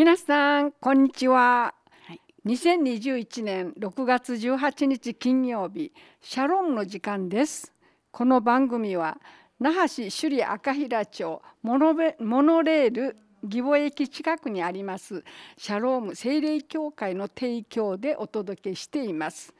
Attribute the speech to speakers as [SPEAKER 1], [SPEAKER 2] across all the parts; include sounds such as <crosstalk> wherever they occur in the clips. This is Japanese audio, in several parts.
[SPEAKER 1] 皆さんこんにちは、はい、2021年6月18日金曜日シャロンの時間ですこの番組は那覇市首里赤平町モノレール義母駅近くにありますシャローム聖霊教会の提供でお届けしています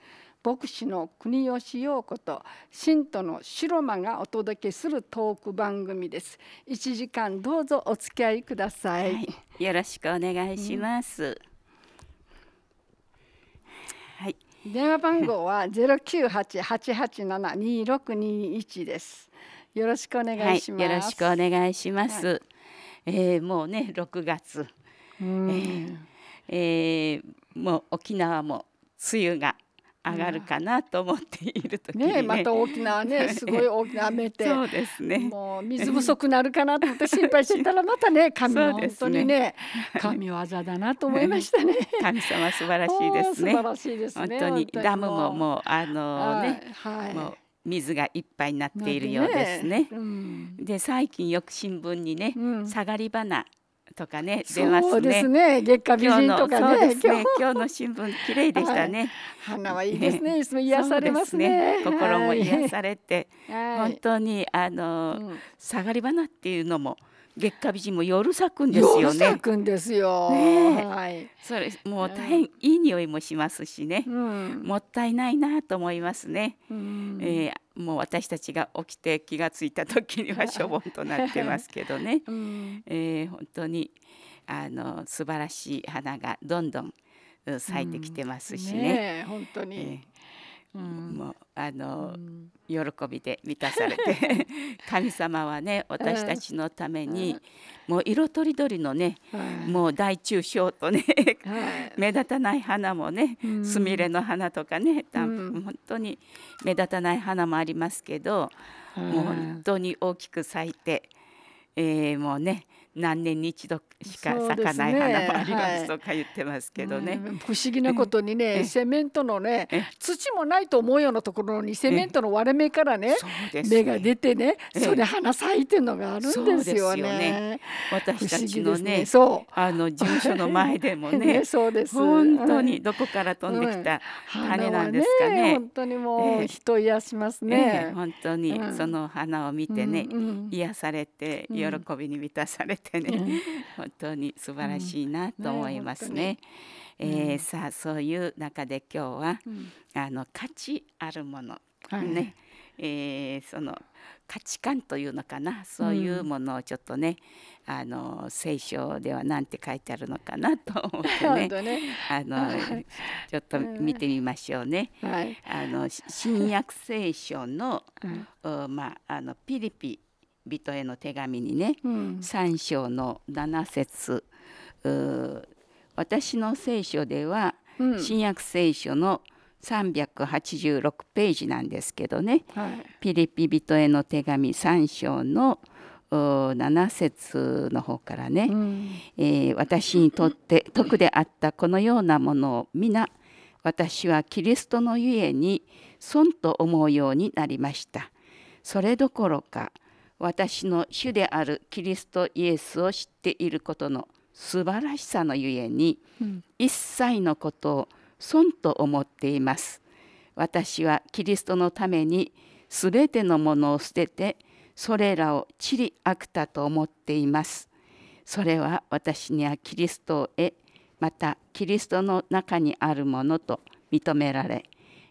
[SPEAKER 1] 牧師の国吉陽子と信徒の白間がお届けするトーク番組です1時間どうぞお付き合いください、は
[SPEAKER 2] い、よろしくお願いします、う
[SPEAKER 1] ん、はい。電話番号はゼロ九八八八七二六二一です。よろしくお願いします。はい、よろしくお
[SPEAKER 2] 願いします。はい、えー、もうね六月、
[SPEAKER 3] えー、
[SPEAKER 2] えー、もう沖縄も梅雨が上がるかなと
[SPEAKER 1] 思っている時にね,、ねまた大きなねすごい大きな雨でそうですねもう水不足なるかなと思って心配してたらまたね <laughs> 神は本当にねね神業だなと思いましたね
[SPEAKER 2] <laughs> 神様素晴らしいですね素晴らしいですね本当にダムももうあのね、はい、もう水がいっぱいになっているようですね。ねうん、で最近よく新聞にね、うん、下がり花とかね出ますね。
[SPEAKER 1] ね月下美人とかね。今日の新聞綺麗でした
[SPEAKER 2] ね。花はいいですね。<laughs> いつも癒されますね。心も癒されて、本当にあの、下がり花っていうのも。月下美人も夜咲くんですよね。咲
[SPEAKER 1] くんですよ。ね、はい。それ
[SPEAKER 2] もう大変いい匂いもしますしね。もったいないなと思いますね。えもう私たちが起きて気が付いた時には <laughs> しょぼんとなってますけどね、<laughs> うん、えー、本当にあの素晴らしい花がどんどん咲いてきてますしね。うん、ね本当に、えーもうあの、うん、喜びで満たされて <laughs> 神様はね私たちのために、もう色とりどりのね、もう大中小とね、目立たない花もね、すみれの花とかね、たん、本当に目立たない花もありますけど、もう本当に大きく咲いて、えー、もうね何年に一度しか咲かない花もありますとか言ってますけどね。ねはい、
[SPEAKER 1] 不思議なことにね <laughs> セメントのね土もないと思うようなところにセメントの割れ目からねね芽が出てねそれ花咲いてるのがあるんですよね。よね
[SPEAKER 2] 私たちのね、ね、あの事務所の前でもねね、<laughs> そうです本当にどこから飛んできた種なんですかね。うん、本
[SPEAKER 1] 当にもう人癒しますね。
[SPEAKER 2] 本当にその花を見てね、うんうん、癒されて喜びに満たされてね、本当に素晴らしいなと思いますね。うん、えー、さあそういう中で今日は、あの価値あるもの、はい、ね、えー、その価値観というのかなそういうものをちょっとね、うん、あの聖書では何て書いてあるのかなと思ってね <laughs> ね、あの <laughs> ちょっと見てみましょうね。はい、あの新約聖書の、うん、まあ、あのピリピ人への手紙にね、うん、3章の7節私の聖書では、うん、新約聖書の386ページなんですけどね、はい、ピリピ人への手紙3章の7節の方からね、うんえー、私にとって徳 <laughs> であったこのようなものを皆私はキリストのゆえに損と思うようになりました。それどころか私の主であるキリストイエスを知っていることの素晴らしさのゆえに、うん、一切のことを損と思っています。私はキリストのためにすべてのものを捨ててそれらを地理悪たと思っています。それは私にはキリストを得またキリストの中にあるものと認められ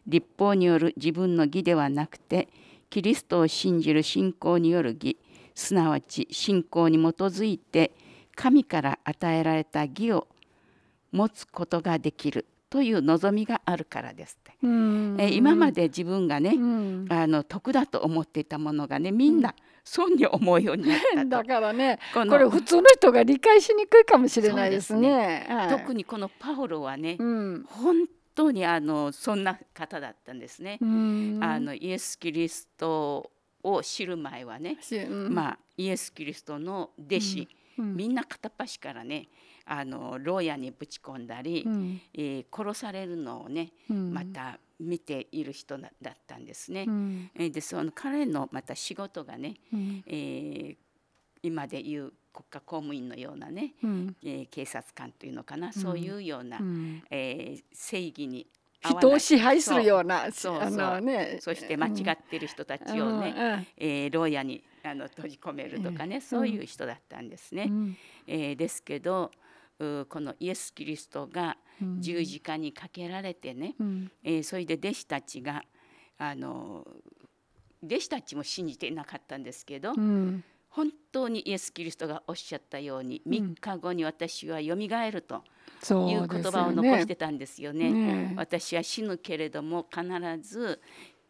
[SPEAKER 2] 立法による自分の義ではなくてキリストを信じる信仰による義すなわち信仰に基づいて神から与えられた義を持つことができるという望みがあるからですって、
[SPEAKER 3] え今まで
[SPEAKER 2] 自分がね、あの得だと思っていたものがねみんな、損に思うようにな
[SPEAKER 1] った <laughs> だからねこれ普通の人が理解しにくいかもしれないですね、ねはい、特
[SPEAKER 2] にこのパウロはね、うん、本当にあのそんな方だったんですね。あのイエス・キリストを知る前はね、まあ、イエス・キリストの弟子、
[SPEAKER 3] みんな片っ
[SPEAKER 2] 端からねあの牢屋にぶち込んだり、うん、えー、殺されるのをね、うん、また見ている人だったんですね。うん、でその彼のまた仕事がね、うん、えー、今で言う国家公務員のようなね、うん、えー、警察官というのかな、うん、そういうような、うん、えー、正義に人を支配するようなそうそう、ね、そして間違ってる人たちをね、うん、えー、牢屋にあの閉じ込めるとかね、そういう人だったんですね。うん、えー、ですけどこのイエス・キリストが十字架にかけられてね、うん、えー、それで弟子たちがあの弟子たちも信じていなかったんですけど、うん、本当にイエス・キリストがおっしゃったように、3日後に私はよみがえるという言葉を残してたんですよね。ねね私は死ぬけれども必ず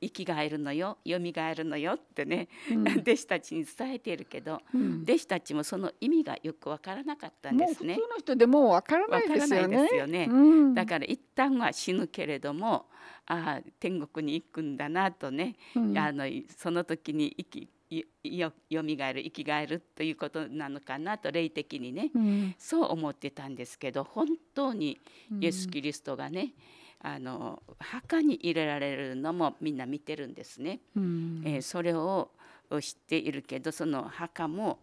[SPEAKER 2] 生きがえるのよよみがえるのよってね、うん、弟子たちに伝えているけど、うん、弟子たちもその意味がよくわからなかったんですね。普通の
[SPEAKER 1] 人でもわからないですよね。かよねうん、だか
[SPEAKER 2] ら一旦は死ぬけれどもああ天国に行くんだなとね、あのその時に生きよみがえる生きがえるということなのかなと霊的にね、うん、そう思ってたんですけど本当にイエス・キリストがね、うん、あの墓に入れられるのもみんな見てるんですね。
[SPEAKER 3] うん、えー、
[SPEAKER 2] それを知っているけどその墓も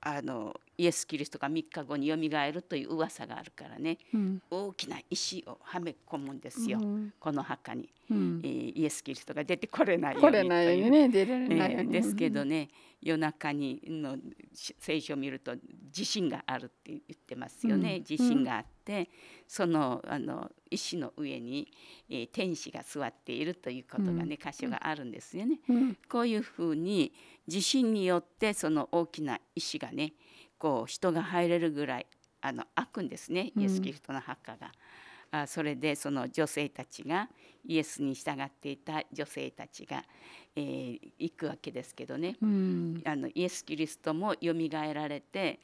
[SPEAKER 2] あのイエス・キリストが3日後によみがえるという噂があるからね、うん、大きな石をはめ込むんですよ、うん、この墓に、うん、えー、イエス・キリストが出てこれないようにいう、ね、出れない、えー、ですけどね夜中にの聖書を見ると地震があるって言ってますよね、地震があって。でそのあの石の上に、えー、天使が座っているということがね、うん、箇所があるんですよね。うん、こういうふうに地震によってその大きな石がねこう人が入れるぐらいあの開くんですねイエス・キリストの墓が。うん、あそれでその女性たちがイエスに従っていた女性たちが、えー、行くわけですけどね、あのイエス・キリストもよみがえられて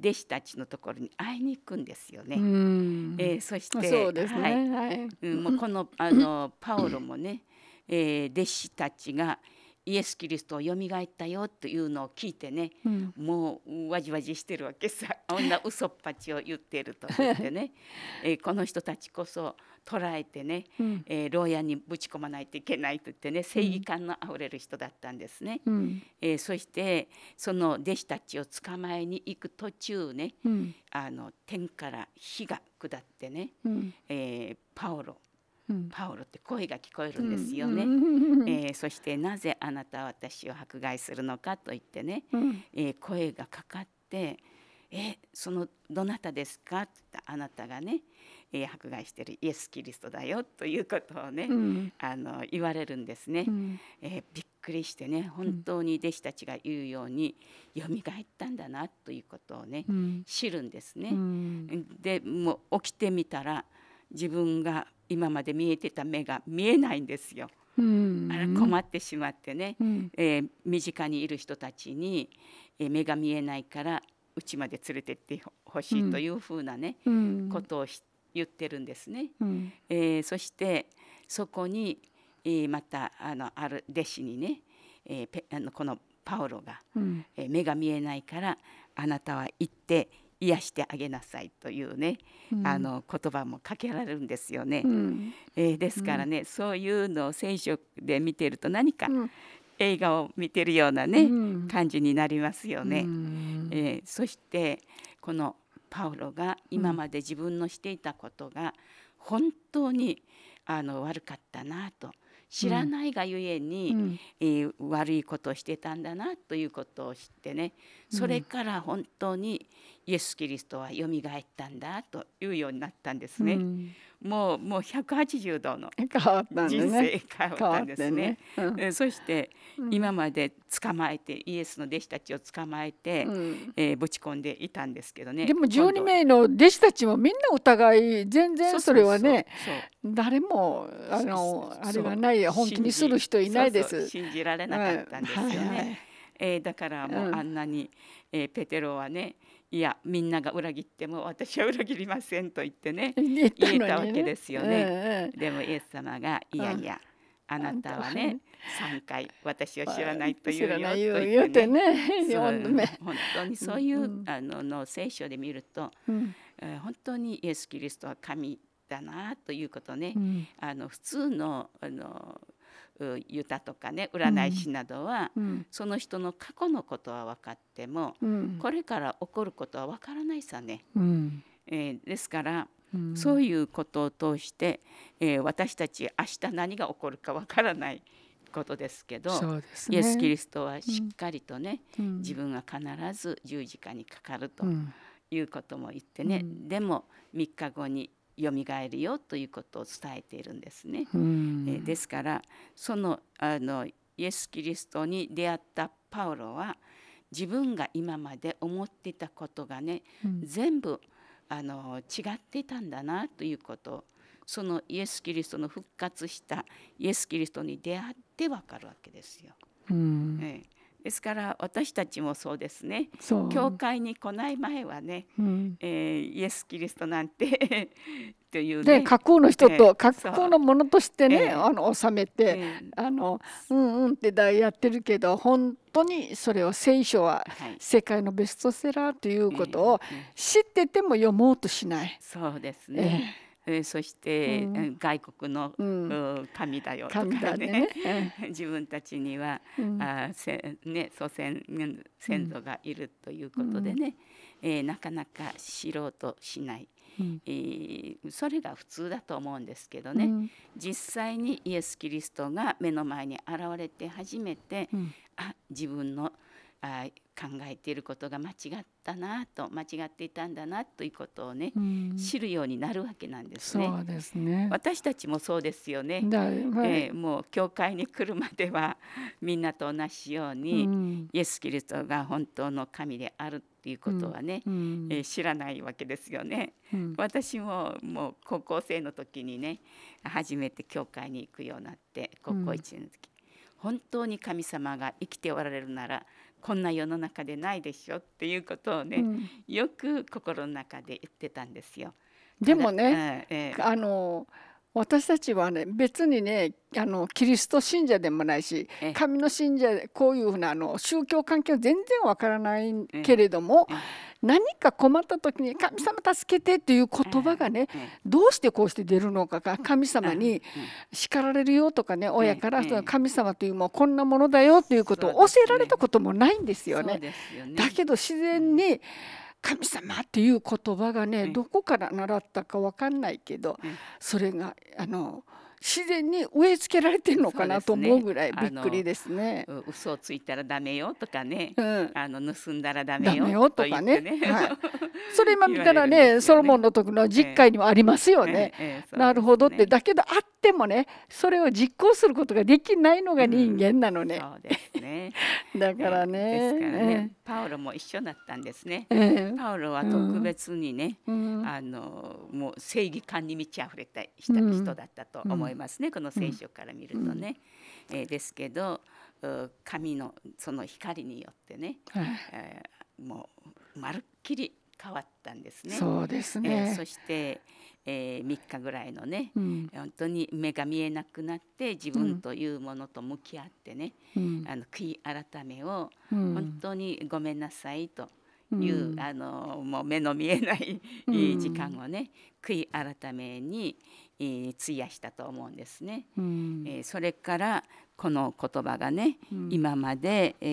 [SPEAKER 2] 弟子たちのところに会いに行くんですよね。えー、そしてはいうん、もうこの <laughs> あのパオロもね、えー、弟子たちがイエス・キリストをよみがえったよというのを聞いてね、うん、もうわじわじしてるわけさ <laughs> 女嘘っぱちを言ってると言ってね、<laughs> えー、この人たちこそ捉えてね、うん、えー、牢屋にぶち込まないといけないと言ってね正義感のあふれる人だったんですね、うん、えー、そしてその弟子たちを捕まえに行く途中ね、うん、あの天から火が下ってね、うん、えー、パオロパオロって声が聞こえるんですよね、うん、えー、そしてなぜあなたは私を迫害するのかと言ってね、うん、え声がかかって「えそのどなたですか?」って言ったあなたがね、えー、迫害してるイエス・キリストだよということをね、うん、あの言われるんですね、うん、えー、びっくりしてね本当に弟子たちが言うようによみがえったんだなということをね、うん、知るんですね。でもう起きてみたら自分が今まで見えてた目が見えないんですよ。あら困ってしまってね、うん、えー、身近にいる人たちに、えー、目が見えないからうちまで連れてってほしいというふうなね、うん、ことをし言ってるんですね。うん、えー、そしてそこに、えー、またあのある弟子にね、えー、あのこのパオロが、うん、えー、目が見えないからあなたは行って癒してあげなさいというね、うん、あの言葉もかけられるんですよね。うん、えー、ですからね、うん、そういうのを聖書で見てると何か映画を見てるようなね、感じになりますよね。えー、そしてこのパウロが今まで自分のしていたことが本当にあの悪かったなと知らないがゆえに、うん、えー、悪いことをしてたんだなということを知ってねそれから本当にイエス・キリストはよみがえったんだというようになったんですね。うん、もうもう180度の
[SPEAKER 3] 人生変わったんですね。ねねう
[SPEAKER 2] ん、そして今まで捕まえて、イエスの弟子たちを捕まえて、うん、えー、ぶち込んでいたんですけどね。でも12
[SPEAKER 1] 名の弟子たちもみんなお互い全然それはね誰もあのあれがない本気にする人いないです。信じられなかったんですよね。はいはい
[SPEAKER 2] えー、だからもうあんなに、うん、えー、ペテロはねいやみんなが裏切っても私は裏切りませんと言ってね言えたわけですよね。でもイエス様がいやいや、あなたはね三回私を知らないというよ <laughs> と言ってね本当にそういうあのの聖書で見ると、え本当にイエス・キリストは神だなということね、あの普通のあのユタとかね占い師などは、うん、その人の過去のことは分かっても、うん、これから起こることは分からないさね。うん、えー、ですから、そういうことを通して、えー、私たち明日何が起こるか分からないことですけど、ね、イエス・キリストはしっかりとね、自分が必ず十字架にかかるということも言ってね、でも3日後に蘇るよということを伝えているんですね。えー、ですからそのあのイエス・キリストに出会ったパウロは自分が今まで思っていたことがね、うん、全部あの違ってたんだなということそのイエス・キリストの復活したイエス・キリストに出会って分かるわけですよ。うん、えですから私たちもそうですね教会に来ない前はね、うん、えー、イエス・キリストなんて
[SPEAKER 3] <laughs> という
[SPEAKER 2] ね架空の人と架空の
[SPEAKER 1] ものとしてね、えー、あの収めて、えー、あのうんうんってやってるけど本当にそれを聖書は世界のベストセラーということを知ってても読もうとしない。
[SPEAKER 2] そうですね、えーえそして、うん、外国の、うん、神だよとかね、ね、<laughs> 自分たちには、うん、あせね、祖先先祖がいるということでね、うん、えー、なかなか知ろうとしない。うん、えー、それが普通だと思うんですけどね、うん、実際にイエス・キリストが目の前に現れて初めて、うん、あ自分のあ考えていることが間違ったなと間違っていたんだなということをね、うん、知るようになるわけなんですね。そうですね私たちもそうですよね。はい、えー、もう教会に来るまではみんなと同じように、うん、イエス・キリストが本当の神であるということはね、うん、えー、知らないわけですよね。私ももう高校生の時にね初めて教会に行くようになって高校1年の時、本当に神様が生きておられるならこんな世の中でないでしょっていうことをね、うん、よく心の中で言ってたんですよ。
[SPEAKER 1] でもね、うんえー、あの私たちはね別にねあのキリスト信者でもないし神の信者こういうふうなあの宗教関係は全然わからないけれども、えーえー何か困った時に「神様助けて」っていう言葉がねどうしてこうして出るのかが神様に叱られるよとかね親からその神様というもこんなものだよということを教えられたこともないんですよね。だけど自然に神様っていう言葉がねどこから習ったか分かんないけどそれがあの。自然に植え付けられてるのかなと思うぐらいびっくりですね。
[SPEAKER 2] すね嘘をついたらダメよとかね、うん、あの盗んだら
[SPEAKER 1] ダメよとかね。ねはい、<laughs> それ今見たらね、ね、ソロモンの時の実会にもありますよね。えええ、なるほどって、だけどあってもねそれを実行することができないのが人間なのね。うん、そうです
[SPEAKER 2] ね <laughs>
[SPEAKER 1] だからね。ですからね、
[SPEAKER 2] パウロも一緒だったんですね。パウロは特別にね、うん、あのもう正義感に満ち溢れた人だったと思います。思いますね、この聖書から見るとね。うん、えー、ですけど神のその光によってね、はい、えー、もうまるっきり変わったんですね。そうですね、えー、そして、えー、3日ぐらいのね、うん、本当に目が見えなくなって自分というものと向き合ってね、うん、あの悔い改めを、本当にごめんなさいと。
[SPEAKER 3] いう、あ
[SPEAKER 2] のもう目の見えない時間をね、悔い改めに、えー、費やしたと思うんですね。うん、えー、それからこの言葉がね、うん、今まで、え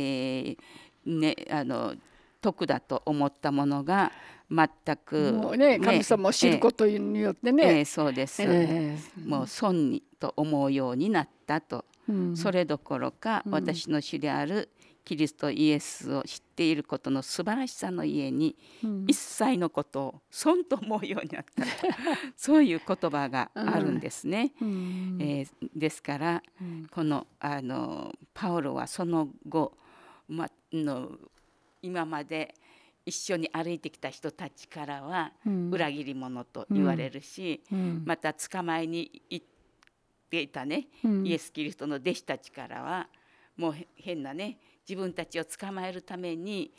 [SPEAKER 2] ー、ね、あの得だと思ったものが全く、ねね、神様を知ることによってね、えーえー、そうです、えー、もう損にと思うようになったと、うん、それどころか私の知りあるキリストイエスを知っていることの素晴らしさの家に、うん、一切のことを損と思うようになった <laughs> そういう言葉があるんですね。うん、えー、ですから、うん、このあのパオロはその後、ま、の今まで一緒に歩いてきた人たちからは裏切り者と言われるし、また捕まえに行っていたね、イエス・キリストの弟子たちからはもう変なね自分たちを捕まえるために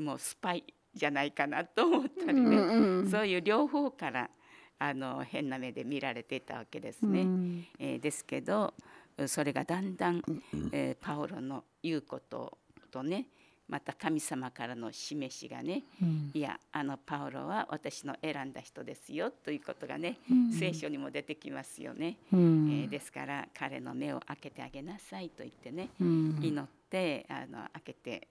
[SPEAKER 2] もうスパイじゃないかなと思ったりね、うんうん、そういう両方からあの変な目で見られていたわけですね。うん、えー、ですけどそれがだんだん、えー、パオロの言うこととねまた神様からの示しがね、うん、いやあのパオロは私の選んだ人ですよということがね、うん、聖書にも出てきますよね、うん、えー、ですから彼の目を開けてあげなさいと言ってね、祈ってしてあの開けて、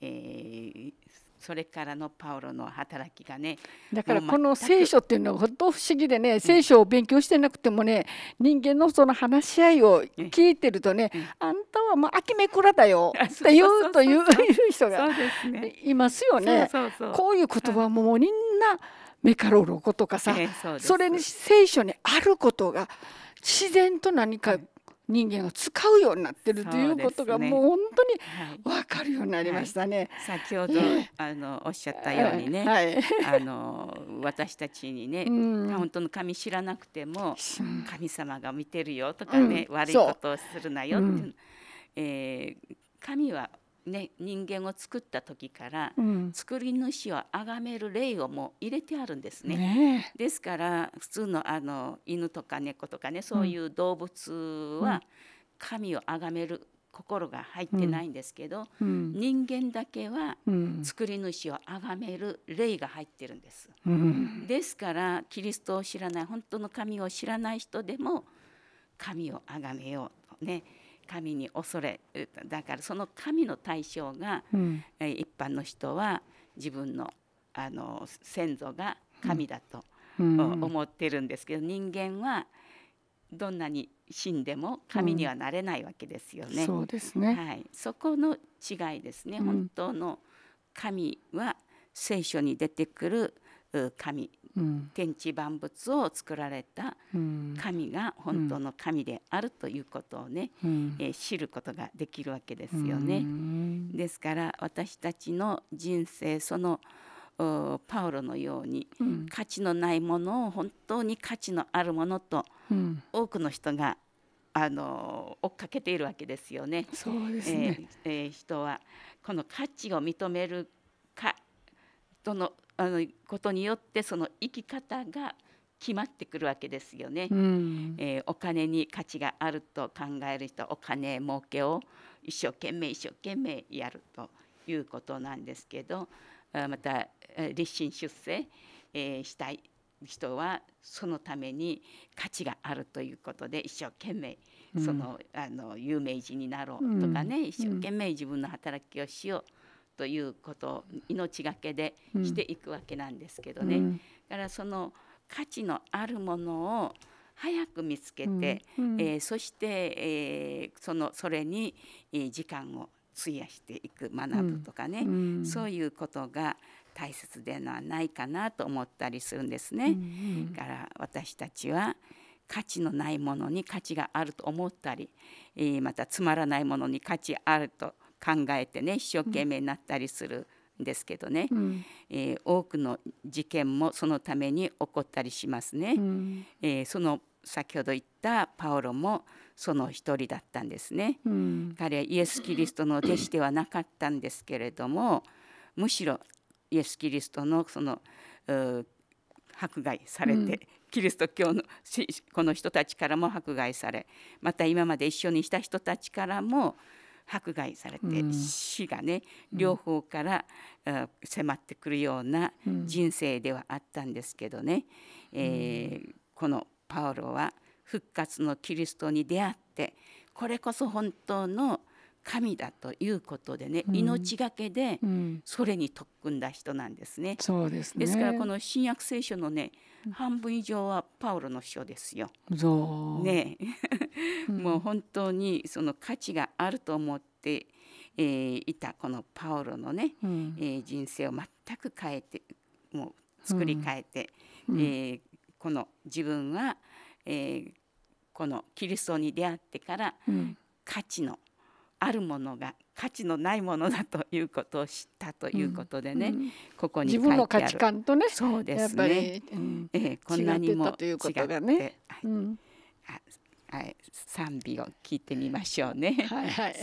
[SPEAKER 2] えー、それからのパウロの働きがねだからこの聖書っていうの
[SPEAKER 1] は本当不思議でね、うん、聖書を勉強してなくてもね人間のその話し合いを聞いてるとね、うん、あんたはもう秋めくらだよって言うという <laughs> 人がいますよね。こういう言葉ももうみんなメカロロ語とかさ、えー、そそれに聖書にあることが自然と何か、人間を使うようになってるということが、もう本当に分かるようになりましたね。ははい、先ほど、えー、
[SPEAKER 2] あのおっしゃったようにね、はい、あの私たちにね、うん、本当の神知らなくても神様が見てるよとかね、うん、悪いことをするなよっていう、うん、えー、神はね、人間を作った時から、うん、作り主を崇める霊をも入れてあるんですね。ねですから普通のあの犬とか猫とかねそういう動物は神を崇める心が入ってないんですけど、うん、人間だけは作り主を崇める霊が入ってるんです。
[SPEAKER 3] うん、
[SPEAKER 2] ですからキリストを知らない本当の神を知らない人でも神を崇めようとね。神に恐れだからその神の対象が、うん、え一般の人は自分のあの先祖が神だと、
[SPEAKER 3] 思
[SPEAKER 2] ってるんですけど人間はどんなに死んでも神にはなれないわけですよね。うん、そうですね、はい、そこの違いですね、本当の神は聖書に出てくる神天地万物を作られた神が本当の神であるということをね、えー、知ることができるわけですよね。ですから私たちの人生そのパウロのように、価値のないものを本当に価値のあるものと、多くの人があの追っかけているわけですよね。そうですね、えーえー、人はこの価値を認めるかとのあのことによってその生き方が決まってくるわけですよね、うん、えー、お金に価値があると考える人お金儲けを一生懸命一生懸命やるということなんですけどまた立身出世、えー、したい人はそのために価値があるということで一生懸命そのうん、あの有名人になろうとかね、うん、一生懸命自分の働きをしようということ命がけでしていくわけなんですけどね、うん、だからその価値のあるものを早く見つけて、うんうん、えー、そして、えー、そのそれに、えー、時間を費やしていく学ぶとかね、うん、そういうことが大切ではないかなと思ったりするんですね。だから私たちは価値のないものに価値があると思ったり、えまたつまらないものに価値あると考えてね一生懸命になったりするんですけどね、うん、えー、多くの事件もそのために起こったりしますね。うん、えー、その先ほど言ったパオロもその一人だったんですね、うん、彼はイエス・キリストの弟子ではなかったんですけれどもむしろイエス・キリストのその迫害されて、うん、キリスト教のこの人たちからも迫害されまた今まで一緒にした人たちからも迫害されて、うん、死がね両方から、うん、迫ってくるような人生ではあったんですけどね、うん、えー、このパウロは復活のキリストに出会ってこれこそ本当の神だということでね、うん、命がけでそれに特訓だ人なんですね。そうですねですからこの新約聖書のね半分以上はパウロの書ですよ。ね <laughs> もう本当にその価値があると思って、えー、いたこのパウロのね、うん、えー、人生を全く変えてもう作り変えて、うん、えー、この自分は、えー、このキリストに出会ってから、価値のあるものが価値のないものだということを知ったということでね、うん、ここに自分の価値観
[SPEAKER 1] とねそうですね、うん、えー、こんなにも違って違って、はい、うん、
[SPEAKER 2] 賛美を聞いてみましょうね。はい、はい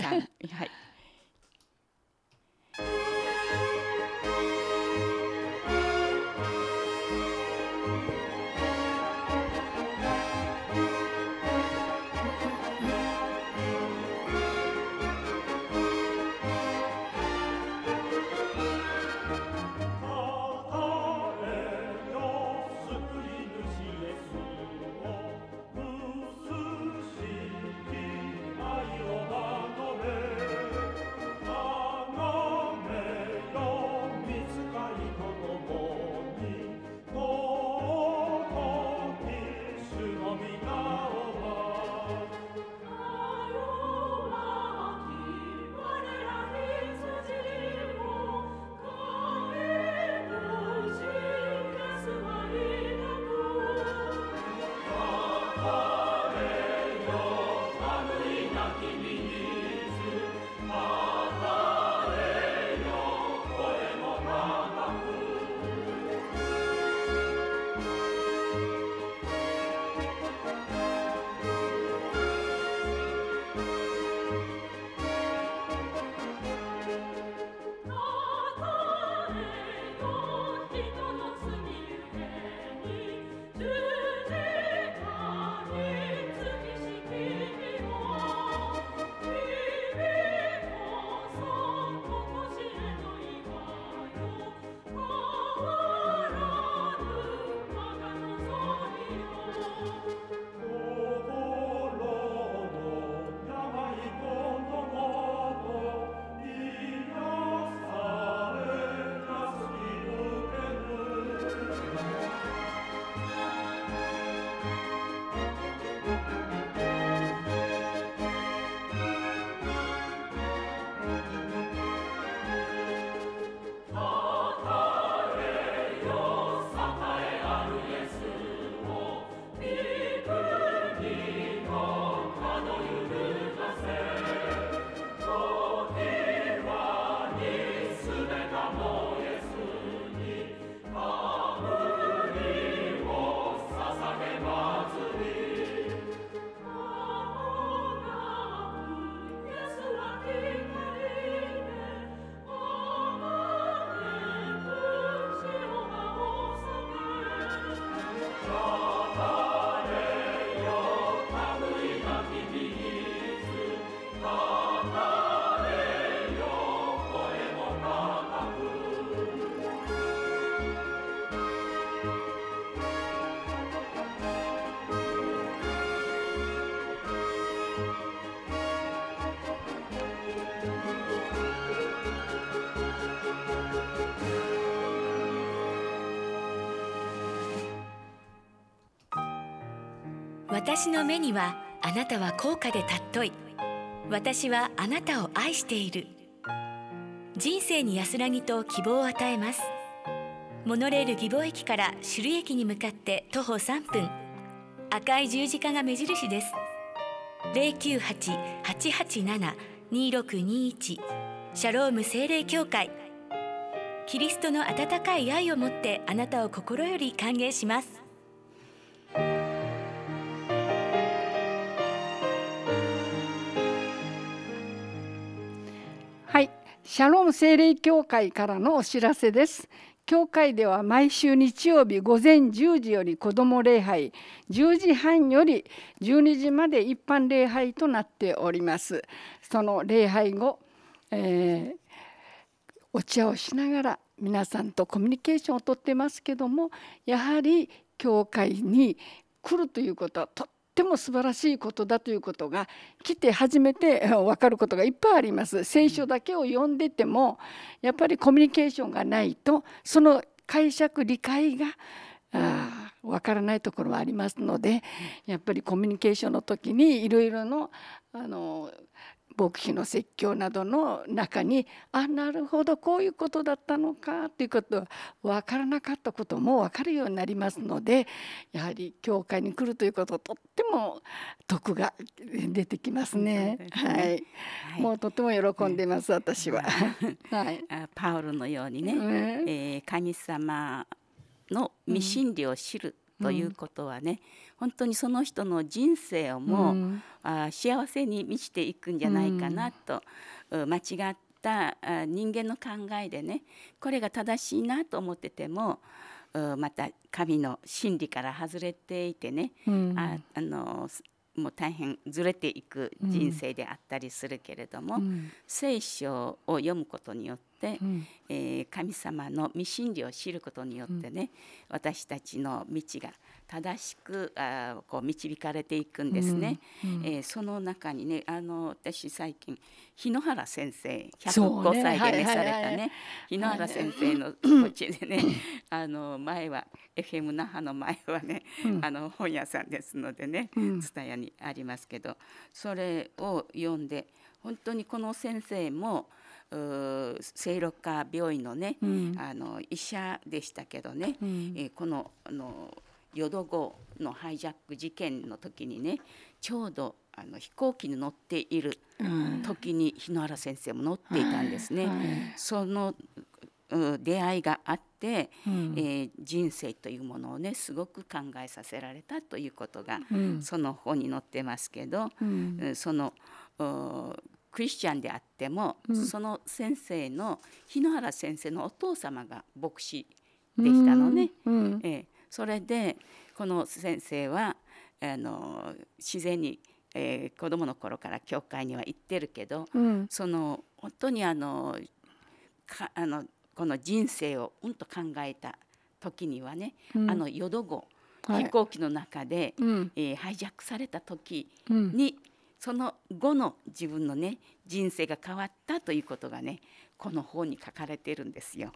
[SPEAKER 4] 私の目にはあなたは高価で尊い私はあなたを愛している人生に安らぎと希望を与えますモノレール義母駅から首里駅に向かって徒歩3分赤い十字架が目印です098-887-2621シャローム精霊教会キリストの温かい愛を持ってあなたを心より歓迎します
[SPEAKER 1] シャロム聖霊協会からのお知らせです。教会では毎週日曜日午前10時より子ども礼拝10時半より12時まで一般礼拝となっておりますその礼拝後、えー、お茶をしながら皆さんとコミュニケーションをとってますけどもやはり教会に来るということはとっても素晴らしいことだということが来て初めて分かることがいっぱいあります。聖書だけを読んでてもやっぱりコミュニケーションがないとその解釈理解があ分からないところはありますのでやっぱりコミュニケーションの時にいろいろのあの牧師の説教などの中にあなるほどこういうことだったのかということは分からなかったことも分かるようになりますのでやはり教会に来るということとっても得が出てきますね。はい、はい、もうとっても喜んでます、は私は。
[SPEAKER 2] <laughs> はい、パウルのようにね、うん、えー、神様の未真理を知るということはね、うん、本当にその人の人生をも、うん、あ幸せに満ちていくんじゃないかなと、うん、間違った人間の考えでねこれが正しいなと思っててもまた神の真理から外れていてね、うん、ああのもう大変ずれていく人生であったりするけれども、うん、聖書を読むことによって、うん、えー、神様の未真理を知ることによってね、うん、私たちの道が正しくあこう導かれていくんですね、うん、えー、その中にねあの私最近日野原先生105歳で召されたね、はいはい、日野原先生のこっちでねあの前は FM 那覇の前はね、あの本屋さんですのでね蔦屋、うんにありますけどそれを読んで本当にこの先生も清六科病院のね、うん、あの医者でしたけどね、うん、えー、このあの淀号のハイジャック事件の時にねちょうどあの飛行機に乗っている時に日野原先生も乗っていたんですね。うんはい、その出会いがあって、うん、えー、人生というものをねすごく考えさせられたということが、うん、その本に載ってますけど、うん、そのクリスチャンであっても、その先生の日野原先生のお父様が牧師
[SPEAKER 3] でしたのね。えー、
[SPEAKER 2] それでこの先生はあの自然に、えー、子供の頃から教会には行ってるけど、その本当にあのあのこの人生をうんと考えた時にはね、うん、あの淀号、はい、飛行機の中で、うん、えー、ハイジャックされた時に、その後の自分のね人生が変わったということがねこの本に書かれてるんですよ。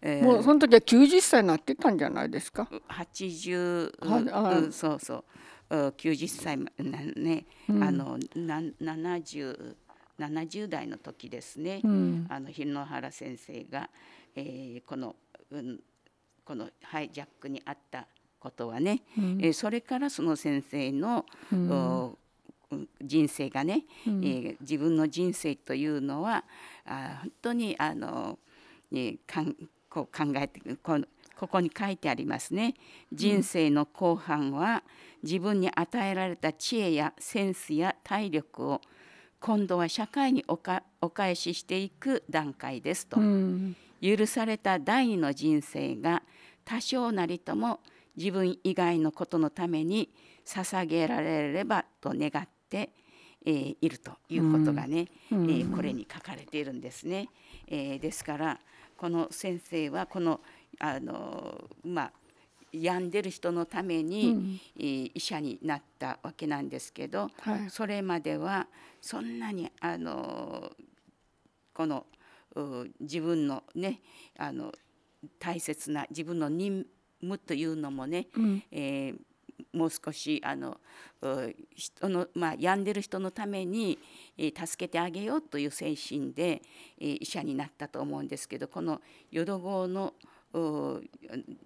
[SPEAKER 2] えー、もうそ
[SPEAKER 1] の時は九十歳になってたんじゃないですか。八十、うん、そう
[SPEAKER 2] そう九十歳ね、うん、あのな70 70代の時ですね、うん、あの日野原先生が、えー、この、うん、このハイジャックにあったことはね、うん、えー、それからその先生の、
[SPEAKER 3] うん
[SPEAKER 2] 人生がね、うん、えー、自分の人生というのはあ本当にあの、えー、かんこう考えてこここに書いてありますね人生の後半は、自分に与えられた知恵やセンスや体力を今度は社会におかお返ししていく段階ですと、うん、許された第二の人生が多少なりとも自分以外のことのために捧げられればと願って、えー、いるということがね、
[SPEAKER 3] うん、えー、これ
[SPEAKER 2] に書かれているんですね。えー、ですからこの先生はこのあのまあ病んでる人のために、うん、医者になったわけなんですけど、はい、それまではそんなにあのこの自分のねあの大切な自分の任務というのもね、うん、えー、もう少しあの人の、まあ、病んでる人のために、えー、助けてあげようという精神で、えー、医者になったと思うんですけどこの淀号の「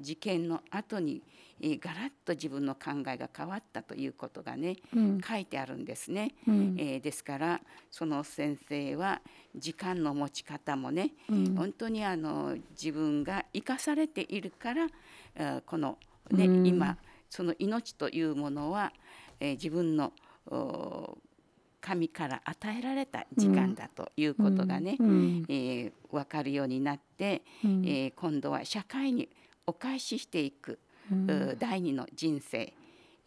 [SPEAKER 2] 事件の後に、えー、ガラッと自分の考えが変わったということがね、うん、書いてあるんですね、うん、えー、ですからその先生は時間の持ち方もね、うん、本当にあの自分が生かされているから、この
[SPEAKER 3] ね、今
[SPEAKER 2] その命というものは、えー、自分の神から与えられた時間だということがね、うん、えー、分かるようになって、うん、えー、今度は社会にお返ししていく、うん、第二の人生、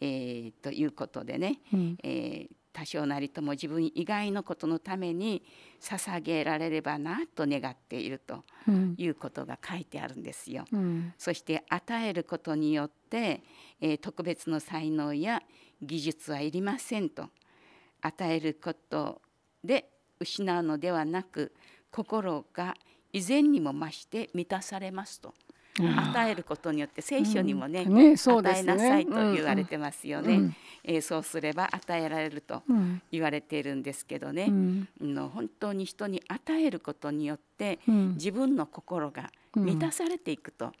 [SPEAKER 2] えー、ということでね、うん、え多少なりとも自分以外のことのために捧げられればなと願っているということが書いてあるんですよ。うん、そして与えることによって、えー、特別の才能や技術はいりませんと、与えることで失うのではなく心が以前にも増して満たされますと与えることによって聖書にもねうんねね、与えなさいと言われてますよね、うんうん、えー、そうすれば与えられると言われているんですけどね、の本当に人に与えることによって自分の心が満たされていくと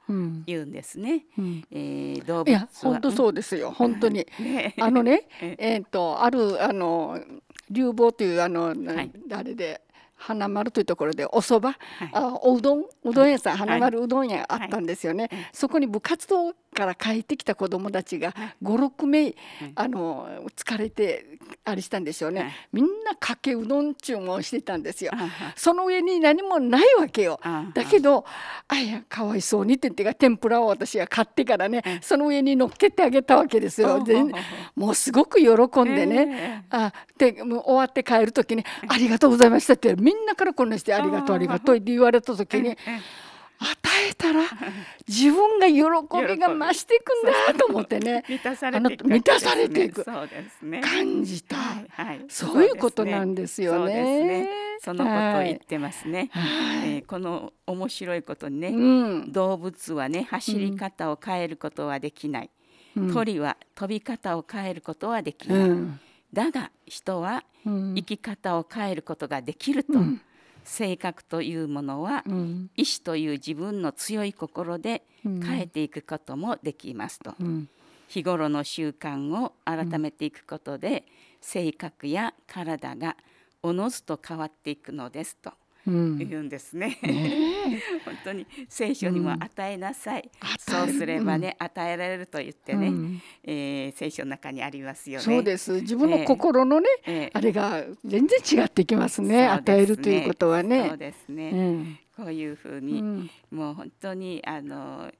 [SPEAKER 2] いうんですね。うん、えー、動物本当そうですよ。本当に、
[SPEAKER 1] <laughs> ね、あのね、<laughs> えっ、とあるあの流亡というあの、はい、あれで花丸というところでおそば、はい、あおうどんうどん屋さん、花丸うどん屋あったんですよね、そこに部活動から帰ってきた子どもたちが56名、あの疲れてあれしたんでしょうね、みんなかけうどん注文してたんですよ、その上に何もないわけよ、だけどあいやかわいそうにって言ってが天ぷらを私が買ってからねその上に乗っけてあげたわけですよ、でもうすごく喜んでね、あでもう終わって帰る時に「ありがとうございました」ってみんなからこんなして「ありがとうありがとう」って言われた時に。与えたら自分が喜びが増していくんだと思ってね満たされていく、満たされていくそうですね感じた、はい、はい、そういうことなんですよね。
[SPEAKER 2] そ、のことを言ってますね、はい、えー、この面白いことにね、うん、動物はね走り方を変えることはできない、うん、鳥は飛び方を変えることはできない、うん、だが人は生き方を変えることができると、うん性格というものは、うん、意志という自分の強い心で変えていくこともできますと、うん、日頃の習慣を改めていくことで、性格や体がおのずと変わっていくのですと、言うんですね。うんね、<laughs> 本当に聖書にも与えなさい、うん、そうすればね、うん、与えられると言ってね、うん、えー、聖書の中にありますよね。そうです自分の心
[SPEAKER 1] のね、えー、あれが全然違ってきますね、与えるということはね。そうですね、
[SPEAKER 2] こういうふうに、もう本当にあの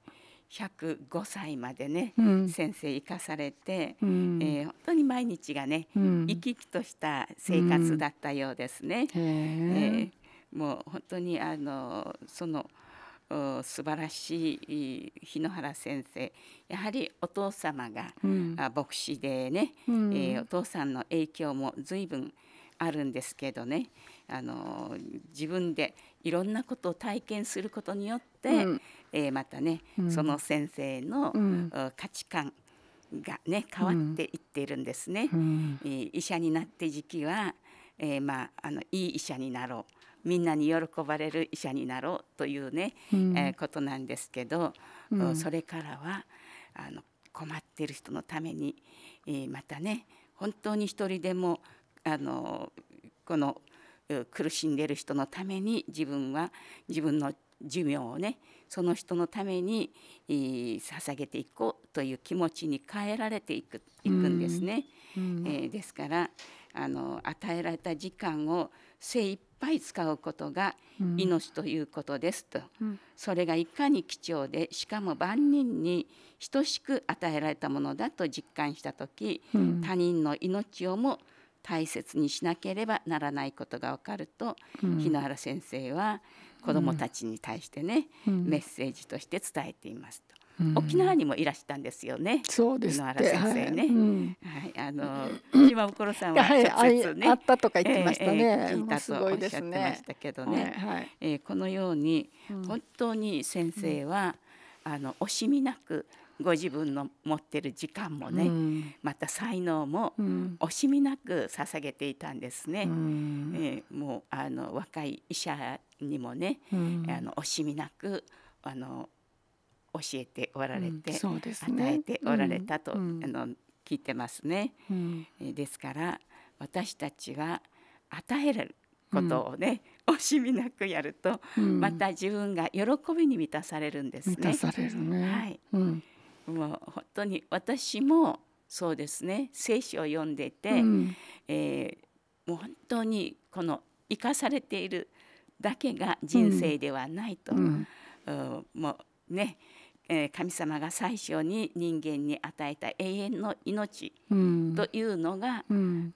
[SPEAKER 2] 105歳までね、うん、先生生かされて、うん、えー、本当に毎日がね、生き生きとした生活だったようですね。
[SPEAKER 3] えー、
[SPEAKER 2] もう本当にあのその素晴らしい日野原先生やはりお父様が、うん、牧師でね、うん、えー、お父さんの影響も随分あるんですけどねあの自分でいろんなことを体験することによって、うん、えー、またね、うん、その先生の、価値観がね変わっていっているんですね。え
[SPEAKER 3] ー、
[SPEAKER 2] 医者になって時期は、えまあ、あのいい医者になろうみんなに喜ばれる医者になろうというね、うん、えー、ことなんですけど、うん、それからはあの困ってる人のために、えー、またね本当に一人でもあのこの苦しんでる人のために自分は自分の寿命をねその人のために、えー、捧げていこうという気持ちに変えられていくいくんですね。うん、えー、ですからあの与えられた時間を精一杯使うことが命ということですと、うん、それがいかに貴重でしかも万人に等しく与えられたものだと実感した時、うん、他人の命をも大切にしなければならないことが分かると、うん、日野原先生は子どもたちに対してね、メッセージとして伝えています沖縄にもいらしたんですよね。そうです野原先生ね。はい、あの島袋さんは直接ね、あったとか言ってましたね。聞いたとおっしゃってましたけどね。はいえこのように本当に先生は、あの惜しみなくご自分の持ってる時間もね、うん、また才能も惜しみなく捧げていたんですね、うん、えー、もうあの若い医者にもね、うん、あの惜しみなくあの教えておられて、うんね、与えておられたと、うん、あの聞いてますね、うん、ですから私たちは与えられることをね、惜しみなくやると、また自分が喜びに満たされるんですね。ねはい、もう本当に私もそうですね聖書を読んでて、うん、えー、もう本当にこの生かされているだけが人生ではないと、うん、もうねえ神様が最初に人間に与えた永遠の命というのが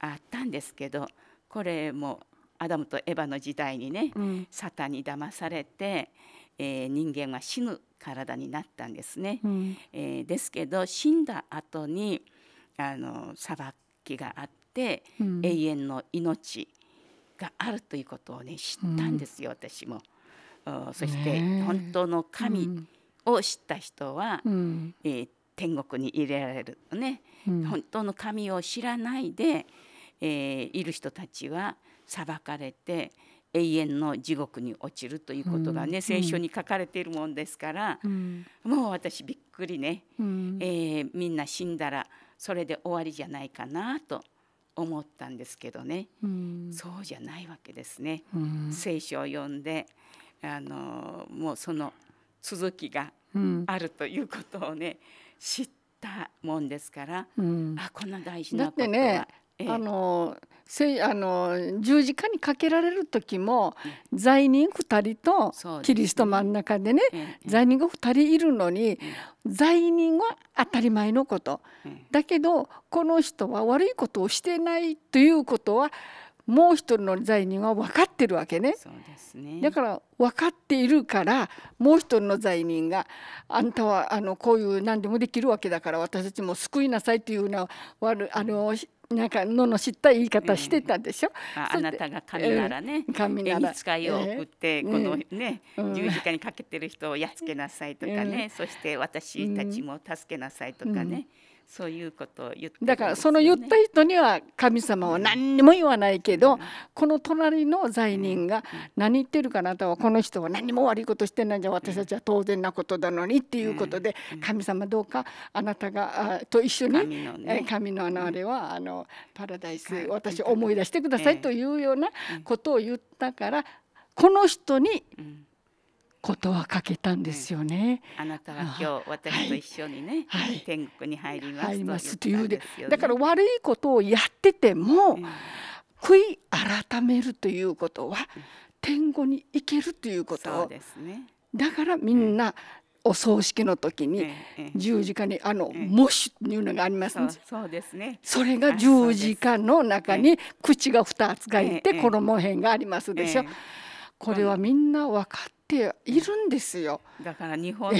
[SPEAKER 2] あったんですけど、これもアダムとエヴァの時代にね、サタンに騙されて、え人間は死ぬ体になったんですね。えですけど死んだ後にあの裁きがあって、永遠の命があるということをね知ったんですよ、私も。そして本当の神を知った人は、うん、えー、天国に入れられるね、うん、本当の神を知らないで、えー、いる人たちは裁かれて永遠の地獄に落ちるということがね、うん、聖書に書かれているもんですから、うん、もう私びっくりね、うん、えー、みんな死んだらそれで終わりじゃないかなと思ったんですけどね、そうじゃないわけですね。聖書を読んであのもうその「続きがあるということをね、知ったもんですから、
[SPEAKER 1] うん、あこ
[SPEAKER 2] んな大事なことは。だ
[SPEAKER 1] ってね、あのせあの十字架にかけられる時も罪人2人とキリスト真ん中でね、罪人が2人いるのに、罪人は当たり前のこと、だけどこの人は悪いことをしてないということはもう一人の罪人は分かってるわけね。そうですねだから分かっているからもう一人の罪人があんたはあのこういう何でもできるわけだから私たちも救いなさいというような悪あのなんかのの知った言い方してたんでしょ、うんあ、あなたが神ならね、えー、神なら使いを送っ
[SPEAKER 2] て、えー、このね、うん、十字架にかけてる人をやっつけなさいとかね、うん、そして私たちも助けなさいとかね、そういうことを言って、だか
[SPEAKER 1] らその言った人には神様は何にも言わないけど、うん、この隣の罪人が何言ってるかあなたはこの人は何も悪いことしてないじゃ私たちは当然なことなのにっていうことで、神様どうかあなたがと一緒に神の,、ね、神のあのあれはあのパラダイス私思い出してくださいというようなことを言ったからこの人に、うんことはかけたんですよね。
[SPEAKER 2] うん、あなたは今日私と一緒にね、はい、天国に入ります入りますというで、ね、だから
[SPEAKER 1] 悪いことをやってても、悔い改めるということは、天国に行けるということをですね。だからみんな、お葬式の時に十字架にあの「もし」というのがあります
[SPEAKER 2] そうですねそ
[SPEAKER 1] れが十字架の中に口が2つがいて衣辺がありますでしょこれはみんな分かっって
[SPEAKER 2] いるんですよ。だから日本の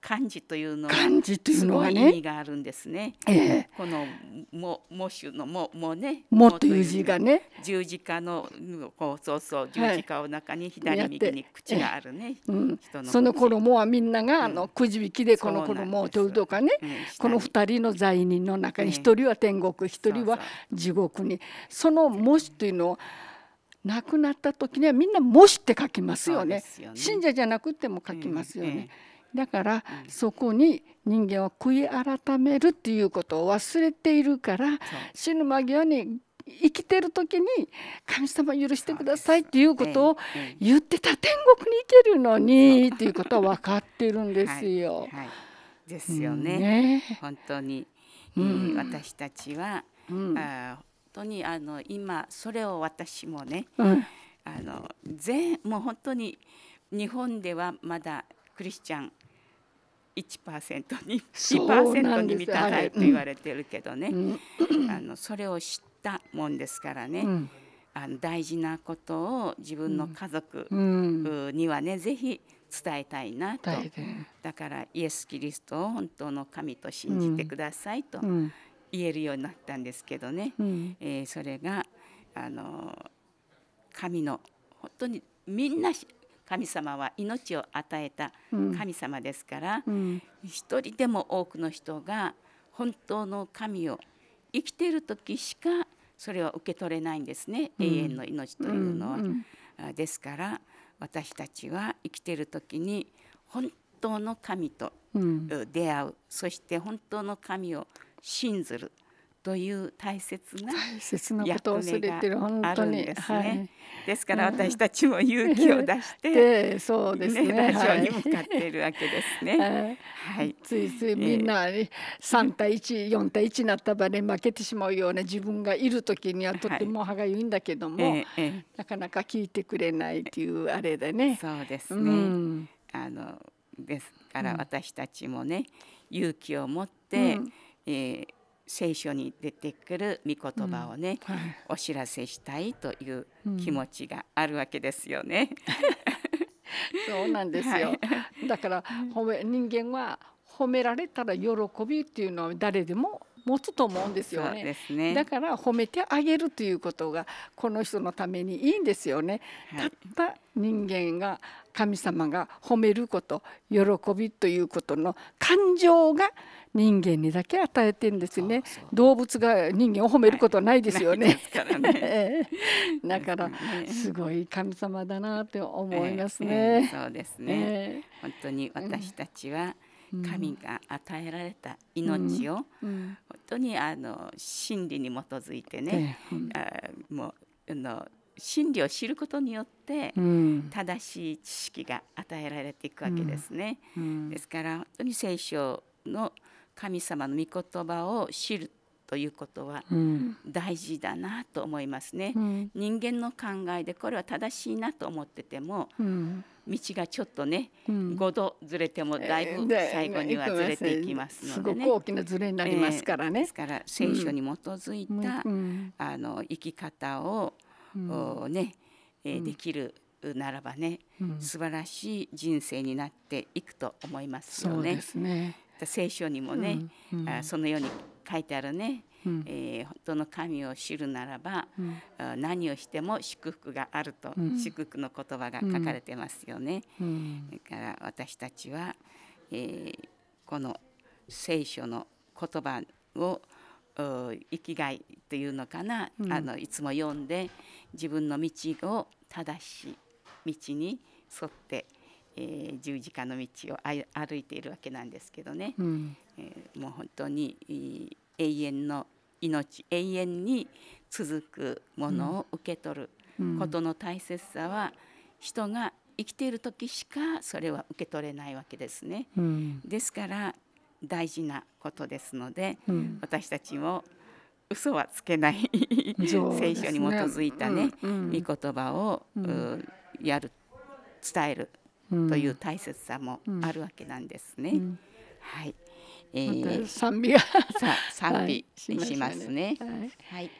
[SPEAKER 2] 漢字というのは漢字というのは意味があるんですね。えー、このもも種のももねもという字がね十字架のこうそうそう十字架を中に左右に口があるね。うん、人のその
[SPEAKER 1] 衣はみんながあのくじ引きでこの衣を取るとかね、うん、この二人の罪人の中に一人は天国一人は地獄にそのもしというのを亡くなった時にはみんな「もし」って書きますよね、ね、信者じゃなくても書きますよね。うん、だから、そこに人間は悔い改めるっていうことを忘れているから死ぬ間際に生きてる時に「神様許してください」っていうことを言ってた天国に行けるのにっていうことは分かってるんですよ。はいはい、ですよね。ね
[SPEAKER 2] 本当に、
[SPEAKER 1] うん、私
[SPEAKER 2] たちは、うん、当にあの今それを私もね、うん、あの全もう本当に日本ではまだクリスチャン1%に2%に満たないと言われてるけどね、そあのそれを知ったもんですからね、うん、あの大事なことを自分の家族にはね、是非伝えたいなとだからイエス・キリストを本当の神と信じてくださいと。うん言えるようになったんですけどね、うん、えー、それがあの神の本当にみんな神様は命を与えた神様ですから、うんうん、一人でも多くの人が本当の神を生きている時しかそれは受け取れないんですね、うん、永遠の命というのは。うんうん、ですから私たちは生きている時に本当の神と出会う、そして本当の神を信ずるという大切な大切なことを忘れてる本当にですはい、ですから私たちも勇気を出して、う <laughs> ん、そうですね、ね、ラジオに向かっているわけ
[SPEAKER 1] ですね、はい、はい、ついついみんな三対一四対一になった場で負けてしまうような自分がいるときにはとても歯がゆいんだけども、はい、なかなか聞いてくれないっていうあれでねそうですね、うん、あので
[SPEAKER 2] すから私たちもね、勇気を持って、うんえー、聖書に出てくる御言葉をね、うんはい、お知らせしたいという気持ちがあるわけですよね。
[SPEAKER 1] うん、そうなんですよ、はい、だから褒め人間は褒められたら喜びっていうのは誰でも持つと思うんですよね、ね、だから褒めてあげるということがこの人のためにいいんですよね、はい、たった人間が神様が褒めること喜びということの感情が人間にだけ与えてんですね動物が人間を褒めることはないですよね、はいね、<laughs> だからすごい神様だなって思いますね、えーえー、そうですね、え
[SPEAKER 2] ー、本当に私たちは神が与えられた命を本当にあの真理に基づいてね、あもうの真理を知ることによって正しい知識が与えられていくわけですね。うんうん、ですから本当に聖書の神様の御言葉を知るということは大事だなと思いますね、うん、人間の考えでこれは正しいなと思ってても、うん、道がちょっとね、うん、5度ずれてもだいぶ最後にはずれていきますので、ね、すご
[SPEAKER 1] く大きなずれになりますからね、えー、ですから聖
[SPEAKER 2] 書に基づいた、あの生き方を、ね、えー、できる、ならばね、うん、素晴らしい人生になっていくと思いますよね。そうですね聖書にもね、うんうん、あそのように書いてあるね、うん、えー、本当の神を知るならば、
[SPEAKER 3] うん、
[SPEAKER 2] 何をしても祝福があると、うん、祝福の言葉が書かれてますよね。うん、だから私たちは、えー、この聖書の言葉を生きがいというのかな、あのいつも読んで自分の道を正しい道に沿ってえー、十字架の道を歩いているわけなんですけどね、うん、えー、もう本当に永遠の命永遠に続くものを受け取ることの大切さは、人が生きている時しかそれは受け取れないわけですね。
[SPEAKER 3] うん、で
[SPEAKER 2] すから大事なことですので、うん、私たちも嘘はつけない聖書に基づいたね、ねうん、御言葉を、やる伝えるという大切さもあるわけなんですね。はい、えー、賛美が賛美しますね。はい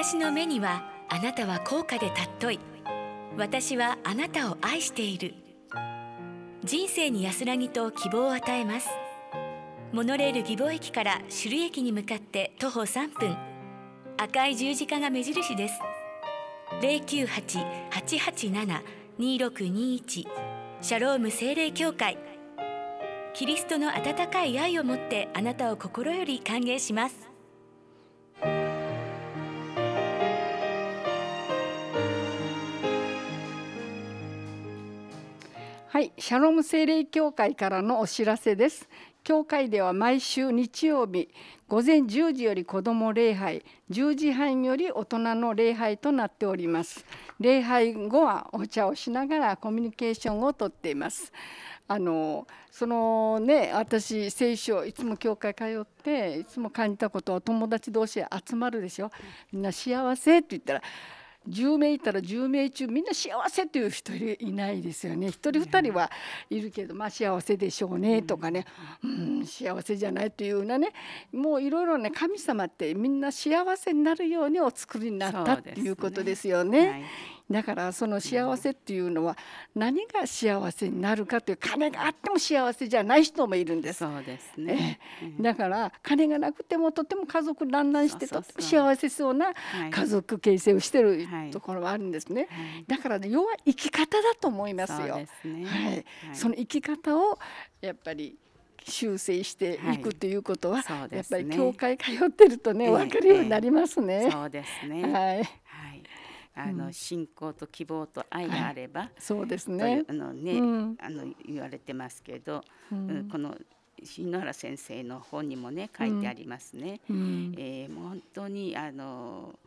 [SPEAKER 4] 私の目にはあなたは高価で尊い私はあなたを愛している人生に安らぎと希望を与えますモノレール義母駅から首里駅に向かって徒歩3分赤い十字架が目印です098-887-2621シャローム精霊教会キリストの温かい愛を持ってあなたを心より歓迎します
[SPEAKER 1] シャロム聖霊協会からのお知らせです教会では毎週日曜日午前10時より子ども礼拝10時半より大人の礼拝となっております礼拝後はお茶をしながらコミュニケーションをとっていますあのそのね私聖書いつも教会通っていつも感じたことを友達同士集まるでしょみんな幸せって言ったら10名いたら10名中みんな幸せという人いないですよね1人2人はいるけどまあ幸せでしょうねとかね、うん、幸せじゃないというようなねもういろいろね神様ってみんな幸せになるようにお作りになったっていうことですよね。だからその幸せっていうのは何が幸せになるかという金があっても幸せじゃない人もいるんです。そうですね、だから金がなくてもとても家族団らんしてとても幸せそうな家族形成をしてるところはあるんですね。はいはい、だから、ね、要は生き方だと思いますよ。ね、はい、その生き方をやっぱり修正していくということは、はいね、やっぱり教会通ってるとね、分かるようになりますね。えー、そう
[SPEAKER 2] ですね。はい。<laughs> あの信仰と希望と愛があれば、はい、そうですねあのね、うん、あの言われてますけど、うん、この篠原先生の本にもね書いてありますね。うん、えー、もう本当にあの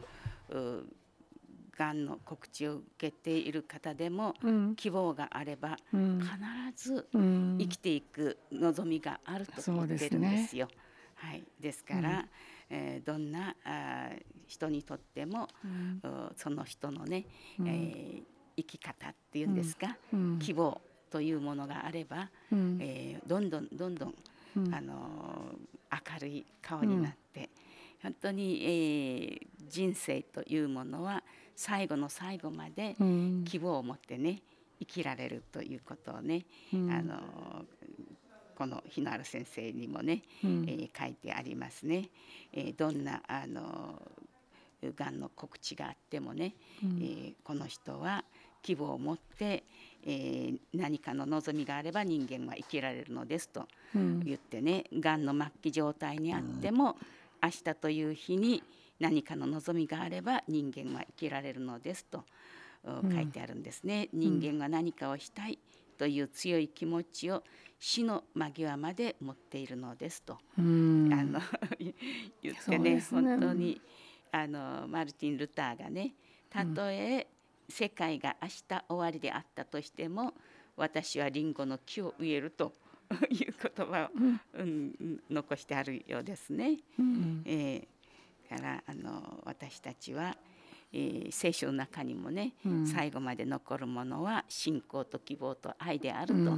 [SPEAKER 2] がんの告知を受けている方でも、うん、希望があれば、
[SPEAKER 3] うん、必ず生き
[SPEAKER 2] ていく望みがあると言ってるんですよ。すね、はい、ですから、えー、どんなあ人にとっても、うん、その人のね、うん、えー、生き方っていうんですか、うん、希望というものがあれば、うん、えー、どんどんどんどん、あの明るい顔になって、本当に、えー、人生というものは最後の最後まで希望を持ってね、生きられるということをね、あのこの日のある先生にもね、うん、えー、書いてありますね。えー、どんなあのがんの告知があってもね、うん、えー、この人は希望を持って、えー、何かの望みがあれば人間は生きられるのですと言ってね、うん、がんの末期状態にあっても、うん、明日という日に何かの望みがあれば人間は生きられるのですと書いてあるんですね。人間は何かをしたい、という強い気持ちを死の間際まで持っているのですと、
[SPEAKER 3] あの <laughs> 言って
[SPEAKER 2] ね、ね、本当にあのマルティン・ルターがねたとえ世界が明日終わりであったとしても、うん、私はリンゴの木を植えると <laughs> いう言葉を、うん、うん、残してあるようですね。うん、えー、からあの私たちはえー、聖書の中にもね、うん、最後まで残るものは信仰と希望と愛であると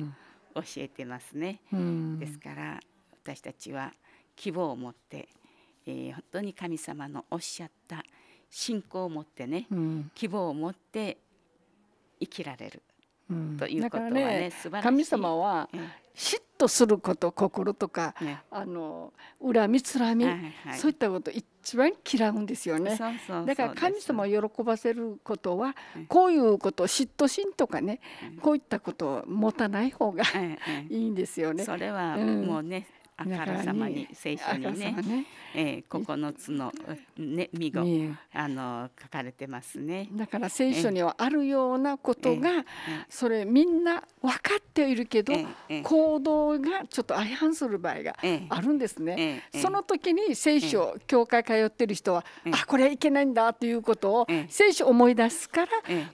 [SPEAKER 2] 教えてますね、うん、ですから私たちは希望を持って、えー、本当に神様のおっしゃった信仰を持ってね、うん、希望を持って
[SPEAKER 1] 生きられる、ということはねね素晴らしい神様は嫉妬すること心とか、ね、あの恨みつらみ、はいはい、そういったこと一番嫌うんですよねだから神様を喜ばせることはこういうこと嫉妬心とかねこういったことを持たない方がいいんですよね。それはもうね、あからさまに聖書にねね、
[SPEAKER 2] えー、9つの、ね、見語、あの書かれてますねだから聖書に
[SPEAKER 1] はあるようなことが、それみんな分かっているけど、行動がちょっと相反する場合があるんですね、その時に聖書、教会通ってる人は、あこれはいけないんだということを、聖書思い出すから、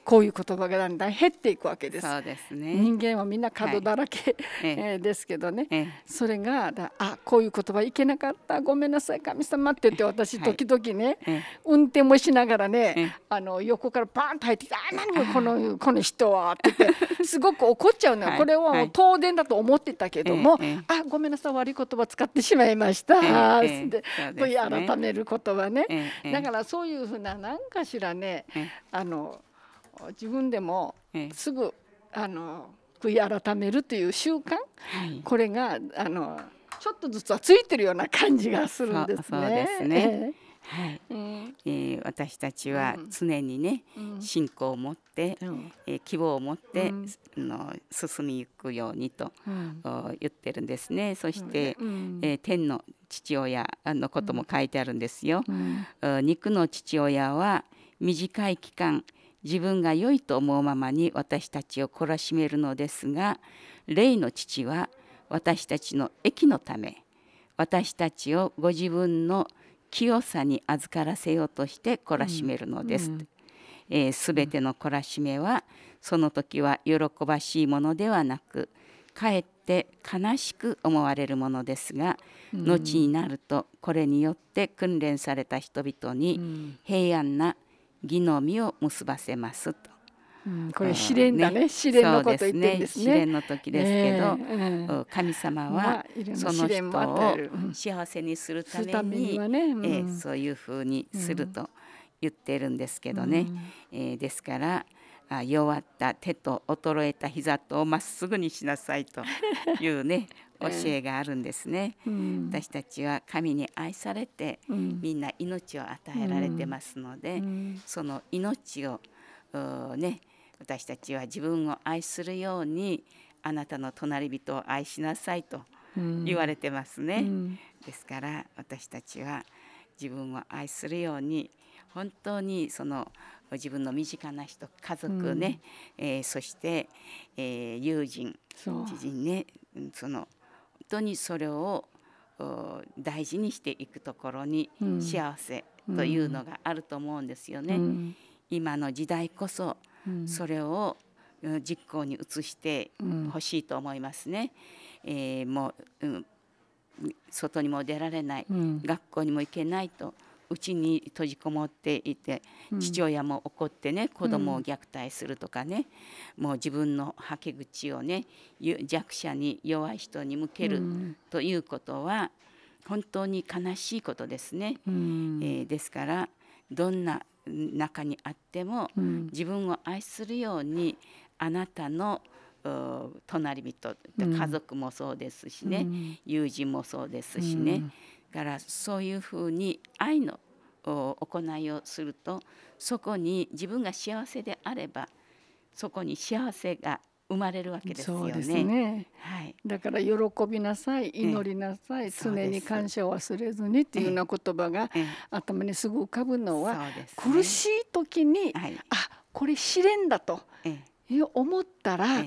[SPEAKER 1] こういう言葉がだんだん減っていくわけです。そうですね、人間はみんな角だらけ、えですけどね、それがだあこういう言葉いけなかったごめんなさい神様って言って私時々ね、はい、運転もしながらねあの横からバーンと入ってきて「あ何このこの人は」って言って <laughs> すごく怒っちゃうのよ、はい、これはもう当然だと思ってたけども「はい、あごめんなさい悪い言葉使ってしまいました」はい、でい改める言葉ね、だからそういうふうな何かしらね、あの自分でもすぐあの悔い改めるという習慣、これがあのちょっとずつはついてるような感じがするんですね。そうですね。はい、うん、
[SPEAKER 2] えー、私たちは常にね、うん、信仰を持って、うん、えー、希望を持って、うん、の進みゆくようにと、言ってるんですねそして、うん、えー、天の父親のことも書いてあるんですよ、肉の父親は短い期間自分が良いと思うままに私たちを懲らしめるのですが霊の父は私たちの益のため私たちをご自分の清さに預からせようとして懲らしめるのです。うんえー、全ての懲らしめはその時は喜ばしいものではなくかえって悲しく思われるものですが、うん、後になるとこれによって訓練された人々に平安な義の実を結ばせますと
[SPEAKER 1] これ試練だね、試練のこと言ってんですね、試練の時ですけ
[SPEAKER 2] ど、神様はその人を幸せにするためにえそういう風にすると言ってるんですけどね、えですから弱った手と衰えた膝とまっすぐにしなさいというね <laughs> 教えがあるんですね、うん、私たちは神に愛されて、うん、みんな命を与えられてますので、うん、その命をね私たちは自分を愛するようにあなたの隣人を愛しなさいと言われてますね、うん、ですから私たちは自分を愛するように本当にその自分の身近な人家族ね、うん、えー、そして、えー、友人知人ねその本当にそれを大事にしていくところに幸せというのがあると思うんですよね。うん、今の時代こそそれを実行に移してほしいと思いますね。うん、えー、もう、うん、外にも出られない、うん、学校にも行けないとうちに閉じこもっていて、父親も怒ってね子供を虐待するとかね、もう自分のはけ口をね弱者に弱い人に向けるということは本当に悲しいことですね。え
[SPEAKER 3] ー、
[SPEAKER 2] ですからどんな中にあっても、うん、自分を愛するようにあなたの隣人家族もそうですしね、うん、友人もそうですしね、うん、からそういうふうに愛の行いをするとそこに自分が幸せであればそこに幸せが生まれるわけですよね。ね
[SPEAKER 1] はい、だから喜びなさい祈りなさい、常に感謝を忘れずにっていうような言葉が頭にすぐ浮かぶのは、ね、苦しい時に、はい、あこれ試練だと思ったら、あ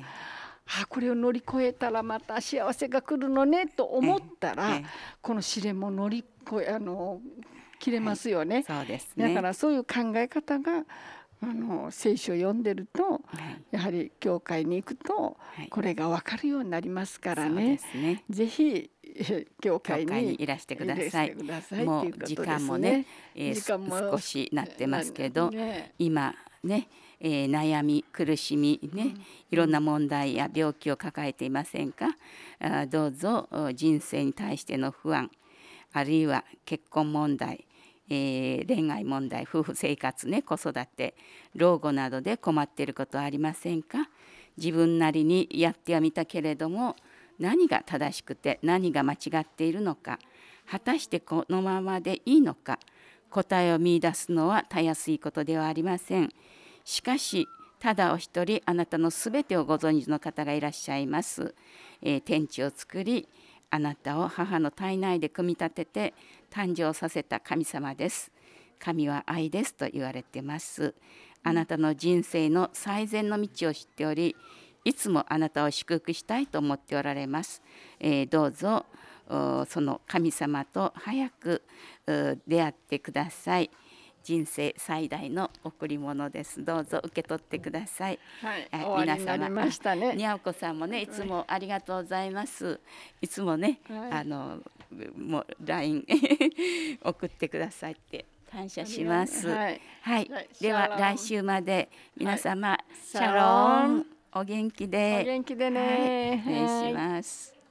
[SPEAKER 1] これを乗り越えたらまた幸せが来るのねと思ったら、この試練も乗り越えあの切れますよねはい、そうです、ね、だからそういう考え方があの聖書を読んでると、はい、やはり教会に行くと、はい、これが分かるようになりますからね。ねぜひ <laughs> 教会にいらしてください。いもう時間も
[SPEAKER 2] ね、えー、間も少しなってますけど、ね、今ね、えー、悩み苦しみね、うん、いろんな問題や病気を抱えていませんかあどうぞ人生に対しての不安あるいは結婚問題えー、恋愛問題夫婦生活ね子育て老後などで困っていることはありませんか自分なりにやってはみたけれども何が正しくて何が間違っているのか果たしてこのままでいいのか答えを見いだすのはたやすいことではありません。しかしただお一人あなたのすべてをご存知の方がいらっしゃいます。えー、天地を作りあなたを母の体内で組み立てて誕生させた神様です神は愛ですと言われてますあなたの人生の最善の道を知っておりいつもあなたを祝福したいと思っておられます、えー、どうぞその神様と早く出会ってください人生最大の贈り物ですどうぞ受け取ってください、はい、皆様ましたね <laughs> にゃおこさんもねいつもありがとうございます、い、つもね、はい、あのもうライン。<laughs> 送ってくださいって感謝します、はい、はい、では来週まで皆様、シャロンお元気でお元気でね、はい、失礼しま
[SPEAKER 1] す、